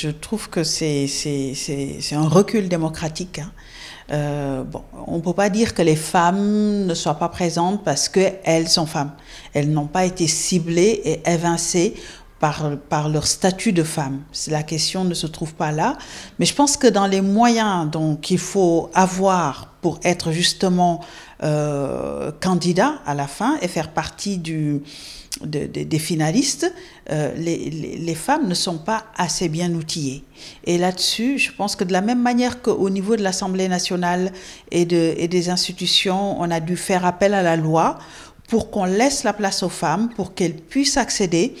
je trouve que c'est un recul démocratique. Hein. Euh, bon, on ne peut pas dire que les femmes ne soient pas présentes parce qu'elles sont femmes. Elles n'ont pas été ciblées et évincées par, par leur statut de femme. La question ne se trouve pas là. Mais je pense que dans les moyens qu'il faut avoir pour être justement euh, candidat à la fin et faire partie du, des finalistes, euh, les, les, les, femmes ne sont pas assez bien outillées. Et là-dessus, je pense que de la même manière qu'au niveau de l'Assemblée nationale et, de, et des institutions, on a dû faire appel à la loi pour qu'on laisse la place aux femmes, pour qu'elles puissent accéder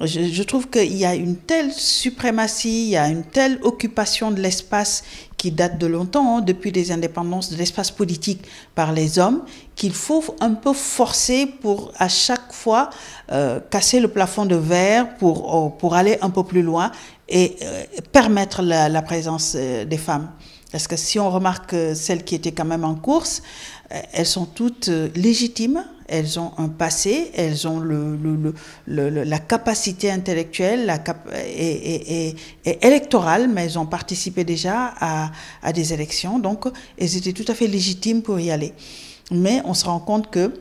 je, trouve qu'il y a une telle suprématie, il y a une telle occupation de l'espace qui date de longtemps, hein, depuis les indépendances de l'espace politique par les hommes, qu'il faut un peu forcer pour à chaque fois euh, casser le plafond de verre pour, euh, pour aller un peu plus loin et euh, permettre la, la présence des femmes. Parce que si on remarque celles qui étaient quand même en course, elles sont toutes légitimes, elles ont un passé, elles ont le, la capacité intellectuelle la cap et, électorale, mais elles ont participé déjà à, des élections, donc elles étaient tout à fait légitimes pour y aller. Mais on se rend compte que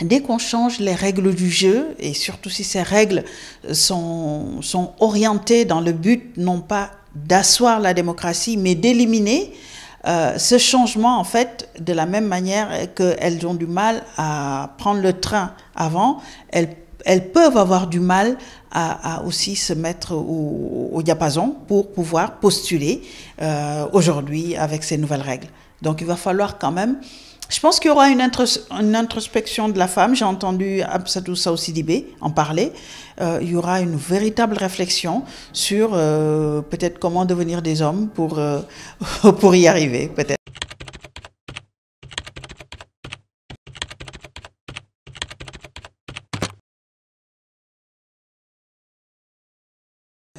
dès qu'on change les règles du jeu, et surtout si ces règles sont, sont orientées dans le but non pas d'asseoir la démocratie, mais d'éliminer euh, ce changement, en fait, de la même manière qu'elles ont du mal à prendre le train avant, elles, elles peuvent avoir du mal à, à aussi se mettre au, au, diapason pour pouvoir postuler euh, aujourd'hui avec ces nouvelles règles. Donc il va falloir quand même je pense qu'il y aura une, introspection de la femme. J'ai entendu Absadou Sidibe en parler. Euh, il y aura une véritable réflexion sur euh, peut-être comment devenir des hommes pour, euh, pour y arriver, peut-être.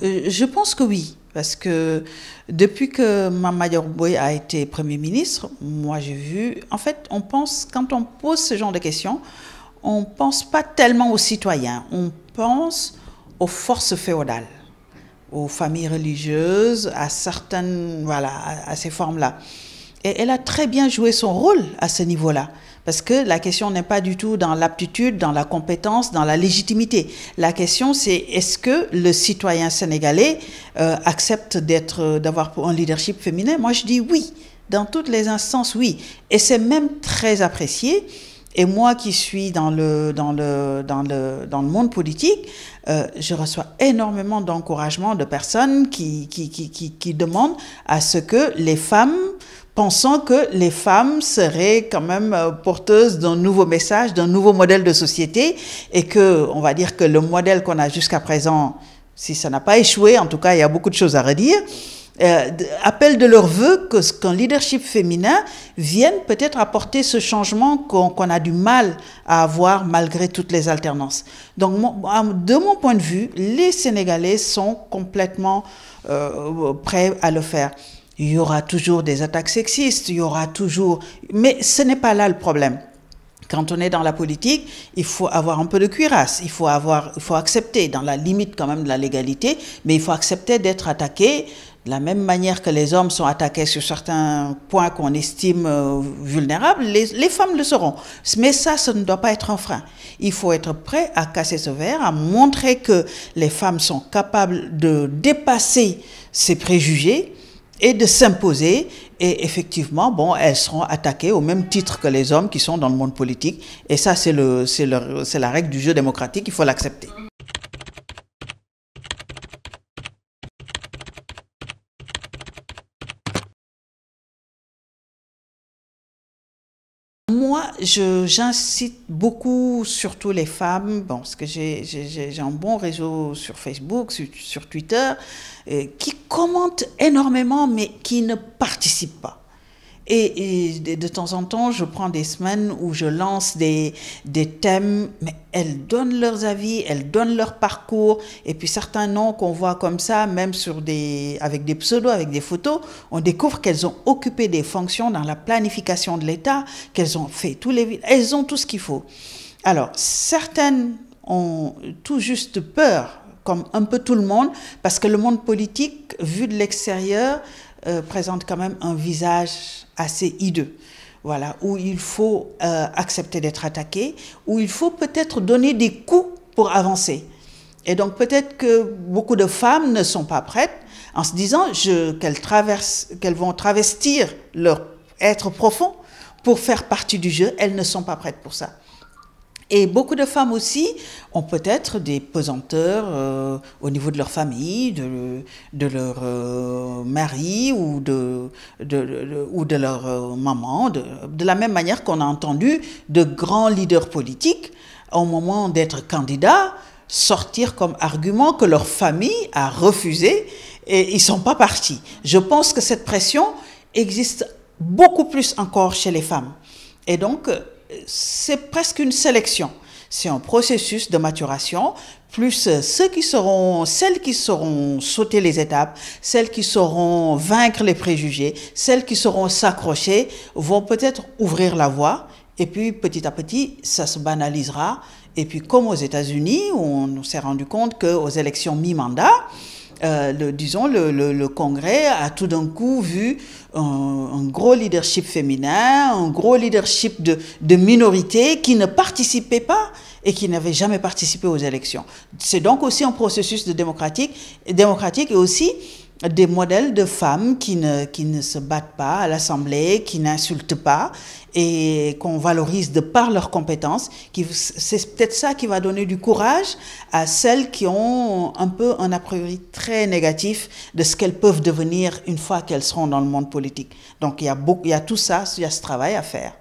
Je pense que oui. Parce que depuis que Mamadou Boy a été Premier ministre, moi j'ai vu, en fait, on pense, quand on pose ce genre de questions, on ne pense pas tellement aux citoyens, on pense aux forces féodales, aux familles religieuses, à certaines, voilà, à ces formes-là. Et elle a très bien joué son rôle à ce niveau-là. Parce que la question n'est pas du tout dans l'aptitude, dans la compétence, dans la légitimité. La question, c'est est-ce que le citoyen sénégalais euh, accepte d'être, euh, d'avoir un leadership féminin Moi, je dis oui. Dans toutes les instances, oui. Et c'est même très apprécié. Et moi qui suis dans le, dans le, dans le, dans le monde politique, euh, je reçois énormément d'encouragement de personnes qui, qui, qui, qui, demandent à ce que les femmes pensant que les femmes seraient quand même euh, porteuses d'un nouveau message, d'un nouveau modèle de société, et que, on va dire que le modèle qu'on a jusqu'à présent, si ça n'a pas échoué, en tout cas, il y a beaucoup de choses à redire, euh, de leur vœu que qu'un leadership féminin vienne peut-être apporter ce changement qu'on a du mal à avoir malgré toutes les alternances. Donc, de mon point de vue, les Sénégalais sont complètement euh, prêts à le faire. Il y aura toujours des attaques sexistes, il y aura toujours... Mais ce n'est pas là le problème. Quand on est dans la politique, il faut avoir un peu de cuirasse, il faut, avoir, il faut accepter, dans la limite quand même de la légalité, mais il faut accepter d'être attaqué de la même manière que les hommes sont attaqués sur certains points qu'on estime euh, vulnérables, les, les, femmes le seront. Mais ça, ça ne doit pas être un frein. Il faut être prêt à casser ce verre, à montrer que les femmes sont capables de dépasser ces préjugés et de s'imposer. Et effectivement, bon, elles seront attaquées au même titre que les hommes qui sont dans le monde politique. Et ça, c'est la règle du jeu démocratique, il faut l'accepter. moi, j'incite beaucoup, surtout les femmes, parce que j'ai un bon réseau sur Facebook, sur, Twitter, qui commentent énormément, mais qui ne participent pas. Et, de, temps en temps, je prends des semaines où je lance des, des thèmes, mais elles donnent leurs avis, elles donnent leur parcours. Et puis certains noms qu'on voit comme ça, même sur des, avec des pseudos, avec des photos, on découvre qu'elles ont occupé des fonctions dans la planification de l'État, qu'elles ont fait tous les... Elles ont tout ce qu'il faut. Alors, certaines ont tout juste peur, comme un peu tout le monde, parce que le monde politique, vu de l'extérieur, euh, présente quand même un visage assez hideux. Voilà, où il faut euh, accepter d'être attaqué, où il faut peut-être donner des coups pour avancer. Et donc peut-être que beaucoup de femmes ne sont pas prêtes en se disant qu'elles qu'elles vont travestir leur être profond pour faire partie du jeu. Elles ne sont pas prêtes pour ça. Et beaucoup de femmes aussi ont peut-être des pesanteurs euh, au niveau de leur famille, de, de leur euh, mari ou de, de, ou de leur euh, maman, de, la même manière qu'on a entendu de grands leaders politiques au moment d'être candidats sortir comme argument que leur famille a refusé et ils ne sont pas partis. Je pense que cette pression existe beaucoup plus encore chez les femmes. Et donc, c'est presque une sélection. C'est un processus de maturation, plus ceux qui seront, celles qui sauront sauter les étapes, celles qui seront vaincre les préjugés, celles qui seront s'accrocher, vont peut-être ouvrir la voie. Et puis petit à petit, ça se banalisera. Et puis comme aux États-Unis, on s'est rendu compte qu'aux élections mi-mandat, euh, disons, le, Congrès a tout d'un coup vu un, gros leadership féminin, un gros leadership de, de minorités qui ne participaient pas et qui n'avaient jamais participé aux élections. C'est donc aussi un processus démocratique, démocratique et aussi des modèles de femmes qui ne, qui ne se battent pas à l'Assemblée, qui n'insultent pas et qu'on valorise de par leurs compétences. C'est peut-être ça qui va donner du courage à celles qui ont un peu un a priori très négatif de ce qu'elles peuvent devenir une fois qu'elles seront dans le monde politique. Donc il y a, beaucoup, il y a tout ça, il y a ce travail à faire.